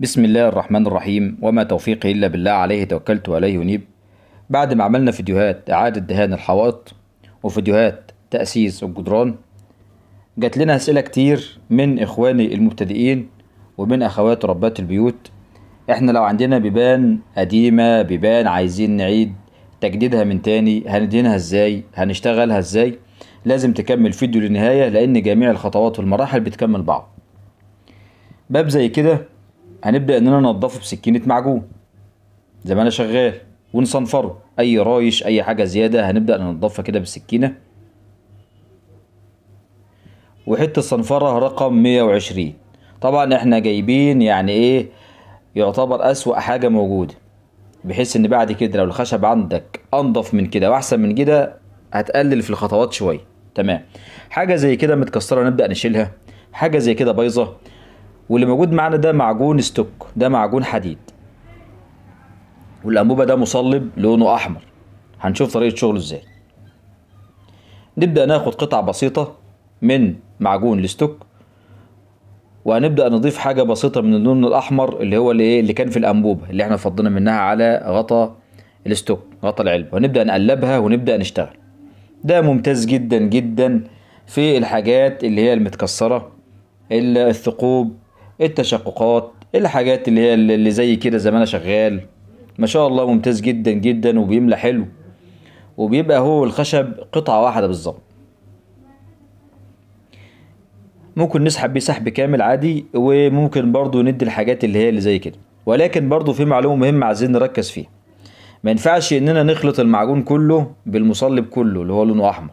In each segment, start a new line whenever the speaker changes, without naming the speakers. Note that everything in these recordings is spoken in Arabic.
بسم الله الرحمن الرحيم وما توفيقي إلا بالله عليه توكلت وعليه أنيب بعد ما عملنا فيديوهات إعادة دهان الحوائط وفيديوهات تأسيس الجدران جات لنا أسئلة كتير من إخواني المبتدئين ومن أخوات ربات البيوت إحنا لو عندنا بيبان قديمة بيبان عايزين نعيد تجديدها من تاني هندينها إزاي هنشتغلها إزاي لازم تكمل فيديو للنهاية لأن جميع الخطوات والمراحل بتكمل بعض باب زي كده هنبدأ إننا ننضفه بسكينة معجون زي ما أنا شغال ونصنفره أي رايش أي حاجة زيادة هنبدأ ننضفها كده بالسكينة وحتة صنفرة رقم 120 طبعا احنا جايبين يعني ايه يعتبر أسوأ حاجة موجودة بحيث ان بعد كده لو الخشب عندك انضف من كده واحسن من كده هتقلل في الخطوات شوية تمام حاجة زي كده متكسرة نبدأ نشيلها حاجة زي كده بايظة واللي موجود معانا ده معجون ستوك ده معجون حديد والأنبوبة ده مصلب لونه أحمر هنشوف طريقة شغله ازاي نبدأ ناخد قطع بسيطة من معجون الستوك وهنبدأ نضيف حاجة بسيطة من اللون الأحمر اللي هو اللي, إيه اللي كان في الأنبوبة اللي احنا فضينا منها على غطا الستوك غطا العلبة ونبدأ نقلبها ونبدأ نشتغل ده ممتاز جدا جدا في الحاجات اللي هي المتكسرة الثقوب التشققات الحاجات اللي هي اللي زي كده زي ما انا شغال ما شاء الله ممتاز جدا جدا وبيملى حلو وبيبقى هو الخشب قطعة واحدة بالظبط ممكن نسحب بيه سحب كامل عادي وممكن برضو ندي الحاجات اللي هي اللي زي كده ولكن برضو في معلومة مهمة عايزين نركز فيها ما ينفعش اننا نخلط المعجون كله بالمصلب كله اللي هو لونه احمر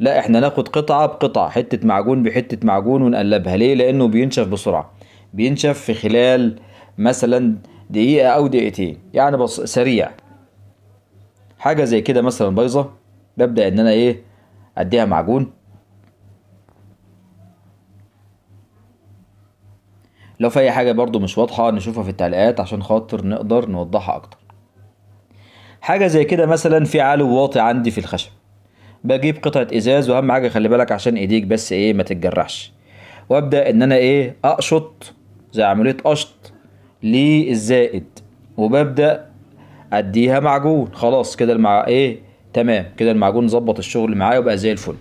لا احنا ناخد قطعة بقطعة حتة معجون بحتة معجون ونقلبها ليه لانه بينشف بسرعة بينشف في خلال مثلا دقيقة او دقيقتين يعني بس سريع حاجة زي كده مثلا بايظة ببدأ ان انا ايه اديها معجون لو في اي حاجة برضو مش واضحة نشوفها في التعليقات عشان خاطر نقدر نوضحها اكتر حاجة زي كده مثلا في علو واطي عندي في الخشب بجيب قطعه ازاز واهم حاجه خلي بالك عشان ايديك بس ايه ما تتجرحش وابدا ان انا ايه اقشط زي عمليه قشط للزائد وببدا اديها معجون خلاص كده المع ايه تمام كده المعجون ظبط الشغل معايا وبقى زي الفل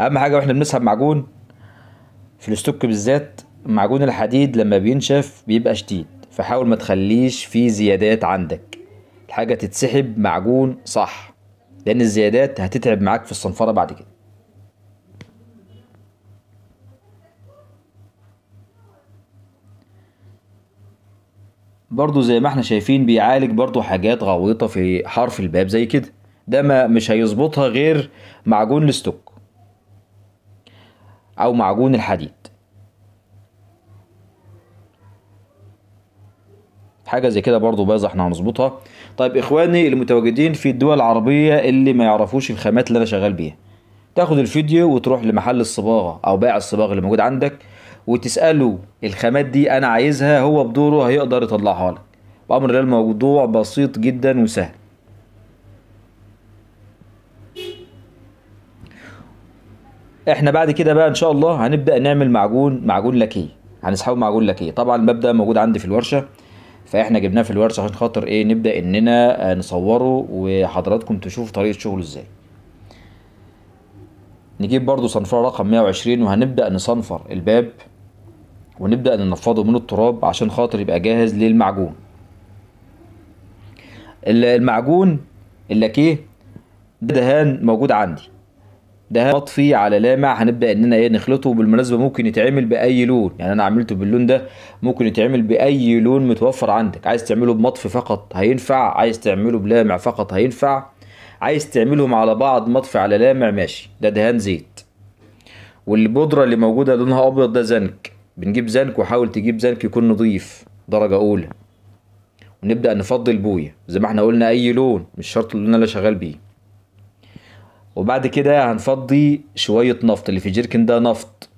اهم حاجه واحنا بنسحب معجون في الستوك بالذات معجون الحديد لما بينشف بيبقى شديد فحاول ما تخليش فيه زيادات عندك الحاجة تتسحب معجون صح لأن الزيادات هتتعب معاك في الصنفرة بعد كده برضو زي ما احنا شايفين بيعالج برضو حاجات غويطة في حرف الباب زي كده ده ما مش هيظبطها غير معجون الستوك أو معجون الحديد حاجة زي كده برضو بايظة احنا هنظبطها طيب اخواني المتواجدين في الدول العربية اللي ما يعرفوش الخامات اللي انا شغال بيها تاخد الفيديو وتروح لمحل الصباغة او بائع الصباغة اللي موجود عندك وتسأله الخامات دي انا عايزها هو بدوره هيقدر يطلعها لك بأمر الموضوع بسيط جدا وسهل احنا بعد كده بقى ان شاء الله هنبدأ نعمل معجون معجون لكيه هنسحبه معجون لكيه طبعا المبدأ موجود عندي في الورشة فاحنا جبناه في الورش عشان خاطر ايه نبدا اننا آه، نصوره وحضراتكم تشوفوا طريقه شغله ازاي نجيب برضو صنفره رقم 120 وهنبدا نصنفر الباب ونبدا ننفضه من التراب عشان خاطر يبقى جاهز للمعجون المعجون اللاكيه ده دهان موجود عندي ده مطفي على لامع هنبدا اننا ايه نخلطه بالمناسبه ممكن يتعمل باي لون يعني انا عملته باللون ده ممكن يتعمل باي لون متوفر عندك عايز تعمله بمطفي فقط هينفع عايز تعمله بلامع فقط هينفع عايز تعملهم على بعض مطفي على لامع ماشي ده دهان زيت والبودره اللي موجوده لونها ابيض ده زنك بنجيب زنك وحاول تجيب زنك يكون نظيف درجه اولى ونبدا نفضي البويه زي ما احنا قلنا اي لون مش شرط اللون اللي انا شغال بيه وبعد كده هنفضي شوية نفط اللي في جيركن ده نفط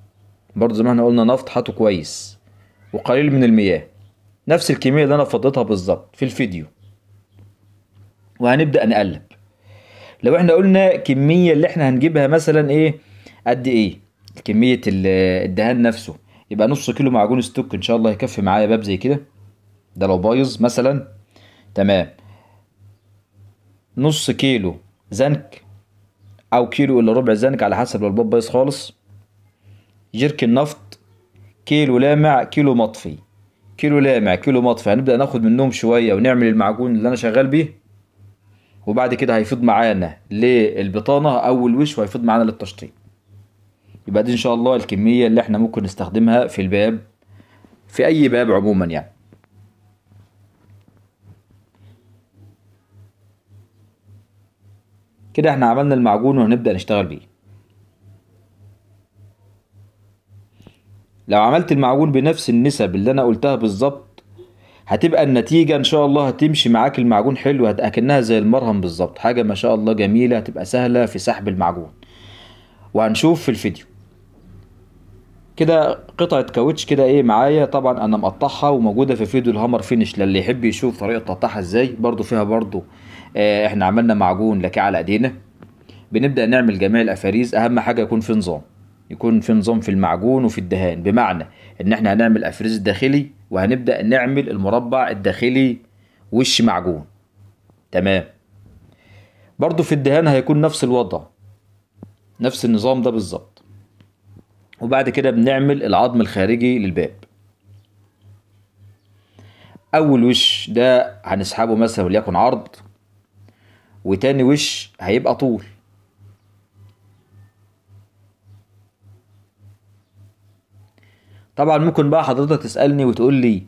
برضه زي ما احنا قلنا نفط حاطه كويس وقليل من المياه نفس الكمية اللي انا فضيتها بالظبط في الفيديو وهنبدأ نقلب لو احنا قلنا كمية اللي احنا هنجيبها مثلا ايه قد ايه كمية الدهان نفسه يبقى نص كيلو معجون ستوك ان شاء الله يكفي معايا باب زي كده ده لو بايظ مثلا تمام نص كيلو زنك او كيلو الا ربع زنك على حسب لو الباب بايظ خالص جرك النفط كيلو لامع كيلو مطفي كيلو لامع كيلو مطفي هنبدأ ناخد منهم شوية ونعمل المعجون اللي أنا شغال بيه وبعد كده هيفيض معانا للبطانة أو الوش وهيفيض معانا للتشطيب يبقى دي إن شاء الله الكمية اللي احنا ممكن نستخدمها في الباب في أي باب عموما يعني كده احنا عملنا المعجون وهنبدأ نشتغل بيه لو عملت المعجون بنفس النسب اللي انا قلتها بالظبط هتبقى النتيجة ان شاء الله هتمشي معاك المعجون حلو اكنها زي المرهم بالظبط حاجة ما شاء الله جميلة هتبقى سهلة في سحب المعجون وهنشوف في الفيديو كده قطعة كاوتش كده ايه معايا طبعا انا مقطعها وموجودة في فيديو الهامر فينش للي يحب يشوف طريقة تقطعها ازاي برضو فيها برضو آه، احنا عملنا معجون لكي على ايدينا بنبدا نعمل جميع الافاريز اهم حاجه يكون في نظام يكون في نظام في المعجون وفي الدهان بمعنى ان احنا هنعمل افريز الداخلي وهنبدا نعمل المربع الداخلي وش معجون تمام برضو في الدهان هيكون نفس الوضع نفس النظام ده بالظبط وبعد كده بنعمل العظم الخارجي للباب اول وش ده هنسحبه مثلا وليكن عرض وتاني وش هيبقى طول طبعا ممكن بقى حضرتك تسألني وتقول لي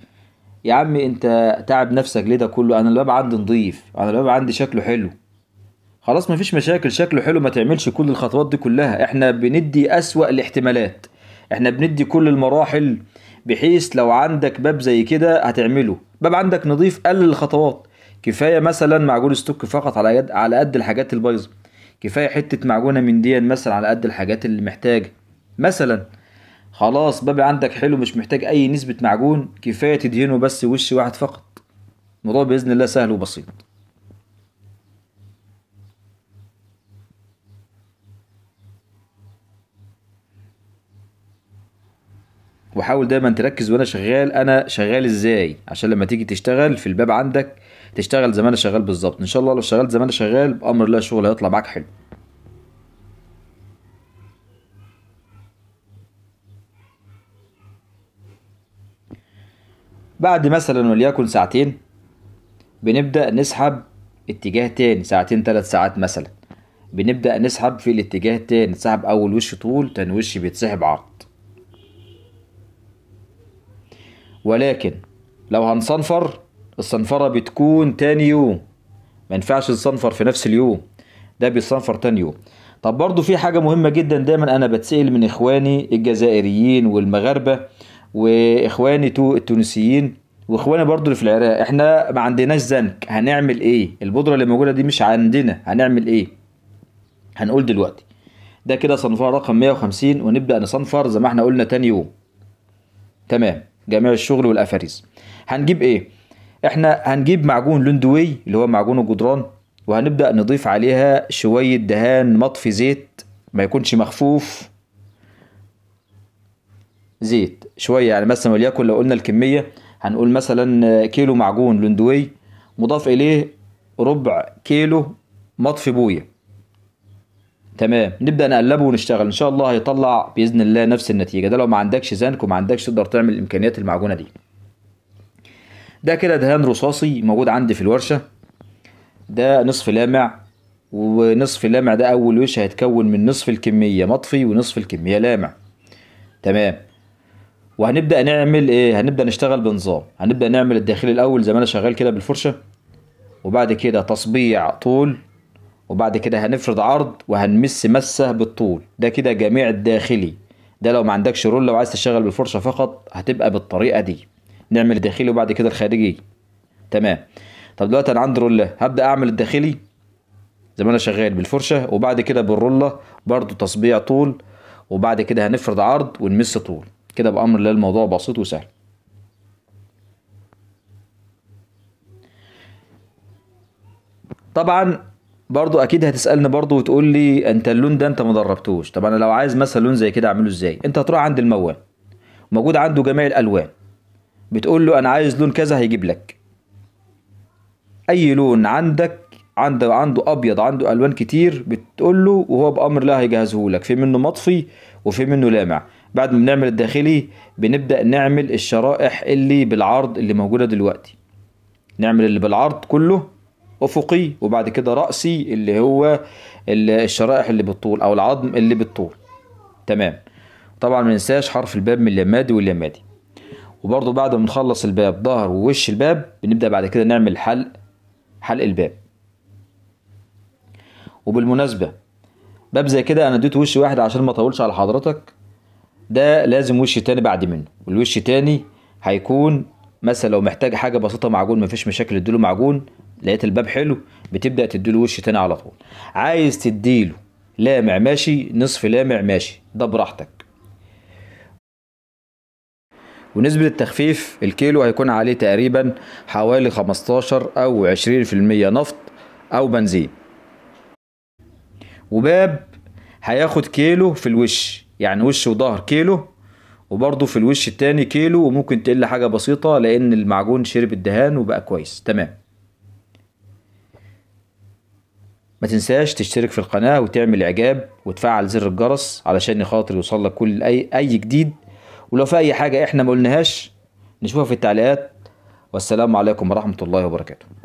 يا عم انت تعب نفسك ليه ده كله انا الباب عندي نضيف انا الباب عندي شكله حلو خلاص مفيش مشاكل شكله حلو ما تعملش كل الخطوات دي كلها احنا بندي اسوأ الاحتمالات احنا بندي كل المراحل بحيث لو عندك باب زي كده هتعمله باب عندك نضيف قلل الخطوات كفايه مثلا معجون ستوك فقط على يد على قد الحاجات البايظه كفايه حته معجونه من دي مثلا على قد الحاجات اللي محتاجه مثلا خلاص بابي عندك حلو مش محتاج اي نسبه معجون كفايه تدهنه بس وش واحد فقط الموضوع باذن الله سهل وبسيط وحاول دايما تركز وانا شغال انا شغال ازاي عشان لما تيجي تشتغل في الباب عندك تشتغل زي ما انا شغال بالظبط ان شاء الله لو اشتغلت زي ما انا شغال بامر الله الشغل هيطلع معاك حلو بعد مثلا وليكن ساعتين بنبدأ نسحب اتجاه تاني ساعتين تلات ساعات مثلا بنبدأ نسحب في الاتجاه التاني نسحب أول وش طول تاني وش بيتسحب عرض ولكن لو هنصنفر الصنفرة بتكون تاني يوم ما ينفعش الصنفر في نفس اليوم ده بيصنفر تاني يوم طب برضو في حاجة مهمة جدا دايما أنا بتسأل من إخواني الجزائريين والمغاربة وإخواني التونسيين واخواني برضو اللي في العراق احنا ما عندناش زنك هنعمل ايه البودره اللي موجوده دي مش عندنا هنعمل ايه هنقول دلوقتي ده كده صنفره رقم 150 ونبدا نصنفر زي ما احنا قلنا تاني يوم تمام جميع الشغل والافاريز هنجيب ايه احنا هنجيب معجون لندوي اللي هو معجون الجدران وهنبدأ نضيف عليها شوية دهان مطفي زيت ما يكونش مخفوف زيت شوية يعني مثلا وليكن لو قلنا الكمية هنقول مثلا كيلو معجون لندوي مضاف إليه ربع كيلو مطفي بوية تمام نبدأ نقلبه ونشتغل إن شاء الله هيطلع بإذن الله نفس النتيجة ده لو ما عندكش زنك وما عندكش تقدر تعمل إمكانيات المعجونة دي ده كده دهان رصاصي موجود عندي في الورشة ده نصف لامع ونصف لامع ده أول وش هيتكون من نصف الكمية مطفي ونصف الكمية لامع تمام وهنبدأ نعمل إيه هنبدأ نشتغل بنظام هنبدأ نعمل الداخل الأول زي ما أنا شغال كده بالفرشة وبعد كده تصبيع طول وبعد كده هنفرد عرض وهنمس مسه بالطول ده كده جميع الداخلي ده لو ما عندكش رولة وعايز تشتغل بالفرشة فقط هتبقى بالطريقة دي نعمل الداخلي وبعد كده الخارجي تمام طب دلوقتي انا عندي روله هبدا اعمل الداخلي زي ما انا شغال بالفرشه وبعد كده بالروله برضو تصبيع طول وبعد كده هنفرد عرض ونمس طول كده بامر الله الموضوع بسيط وسهل طبعا برضو اكيد هتسالني برضو وتقول لي انت اللون ده انت ما دربتوش طب انا لو عايز مثلا لون زي كده اعمله ازاي انت هتروح عند الموال موجود عنده جميع الالوان بتقول له انا عايز لون كذا هيجيب لك اي لون عندك عنده عنده ابيض عنده الوان كتير بتقول له وهو بامر الله هيجهزه لك في منه مطفي وفي منه لامع بعد ما بنعمل الداخلي بنبدا نعمل الشرائح اللي بالعرض اللي موجوده دلوقتي نعمل اللي بالعرض كله افقي وبعد كده راسي اللي هو الشرائح اللي بالطول او العظم اللي بالطول تمام طبعا ما ننساش حرف الباب من اليمادي واليمادي وبرضه بعد ما نخلص الباب ظهر ووش الباب بنبدأ بعد كده نعمل حلق حلق الباب وبالمناسبة باب زي كده أنا اديته وش واحد عشان ما اطولش على حضرتك ده لازم وش تاني بعد منه والوش تاني هيكون مثلا لو محتاج حاجة بسيطة معجون مفيش مشاكل اديله معجون لقيت الباب حلو بتبدأ تديله وش تاني على طول عايز تديله لامع ماشي نصف لامع ماشي ده براحتك ونسبة التخفيف الكيلو هيكون عليه تقريبا حوالي 15 أو 20% نفط أو بنزين وباب هياخد كيلو في الوش يعني وش وظهر كيلو وبرضه في الوش التاني كيلو وممكن تقل حاجة بسيطة لأن المعجون شرب الدهان وبقى كويس تمام ما تنساش تشترك في القناة وتعمل إعجاب وتفعل زر الجرس علشان خاطر يوصلك كل أي, أي جديد ولو في اي حاجه احنا ما قلناهاش نشوفها في التعليقات والسلام عليكم ورحمه الله وبركاته